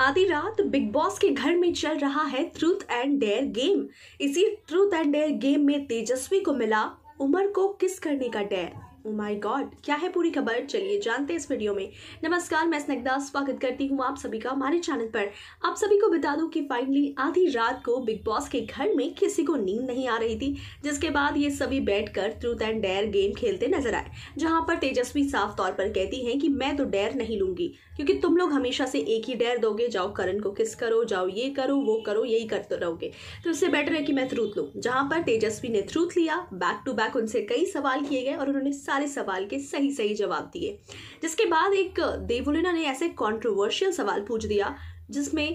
आधी रात big boss के घर में चल रहा है ट्रूथ एंड डेयर गेम इसी ट्रूथ एंड डेयर गेम में तेजस्वी को मिला उमर को किस करने का डेयर माय oh गॉड क्या है पूरी खबर चलिए जानते हैं इस वीडियो में नमस्कार मैं स्नग्धा स्वागत करती हूं आप सभी का हमारे चैनल पर आप सभी को बता दूं कि फाइनली आधी रात को बिग बॉस के घर में किसी को नींद नहीं आ रही थी जिसके बाद ये सभी बैठकर ट्रूथ एंड डेयर गेम खेलते नजर आए जहाँ पर तेजस्वी साफ तौर पर कहती है की मैं तो डेयर नहीं लूंगी क्योंकि तुम लोग हमेशा से एक ही डेयर दोगे जाओ करण को किस करो जाओ ये करो वो करो यही करते रहोगे तो इससे बेटर है कि मैं थ्रूथ लू जहाँ पर तेजस्वी ने थ्रूथ लिया बैक टू बैक उनसे कई सवाल किए गए और उन्होंने सारे सवाल के सही सही जवाब दिए जिसके बाद एक देवोलिना ने ऐसे कॉन्ट्रोवर्शियल सवाल पूछ दिया जिसमें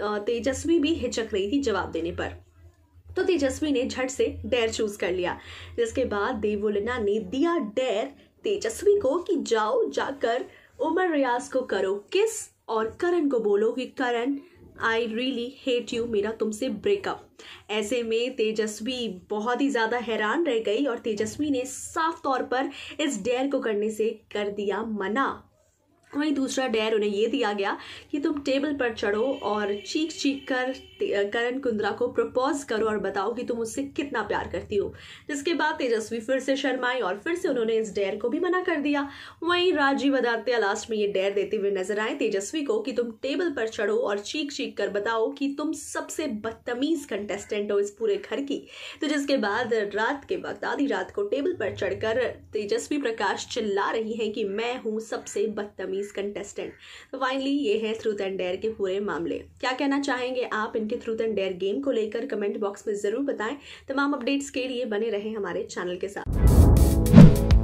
तेजस्वी भी हिचक रही थी जवाब देने पर तो तेजस्वी ने झट से डेयर चूज कर लिया जिसके बाद देवोलिना ने दिया डेयर तेजस्वी को कि जाओ जाकर उमर रियाज को करो किस और करण को बोलो कि Karan I really hate you मेरा तुमसे ब्रेकअप ऐसे में तेजस्वी बहुत ही ज़्यादा हैरान रह गई और तेजस्वी ने साफ तौर पर इस डेयर को करने से कर दिया मना वहीं दूसरा डेयर उन्हें ये दिया गया कि तुम टेबल पर चढ़ो और चीख चीख कर करण कुंद्रा को प्रपोज करो और बताओ कि तुम उससे कितना प्यार करती हो जिसके बाद तेजस्वी फिर से शर्माई और फिर से उन्होंने इस डेयर को भी मना कर दिया वहीं राजीव अदात्या लास्ट में ये डेयर देते हुए नजर आए तेजस्वी को कि तुम टेबल पर चढ़ो और चीख चीख कर बताओ कि तुम सबसे बदतमीज कंटेस्टेंट हो इस पूरे घर की तो जिसके बाद रात के वक्त आधी रात को टेबल पर चढ़कर तेजस्वी प्रकाश चिल्ला रही है कि मैं हूँ सबसे बदतमीज चाइनीज़ कंटेस्टेंट तो फाइनली ये है थ्रूथ एंड डेयर के पूरे मामले क्या कहना चाहेंगे आप इनके थ्रूथ एंड डेयर गेम को लेकर कमेंट बॉक्स में ज़रूर बताएं तमाम अपडेट्स के लिए बने रहें हमारे चैनल के साथ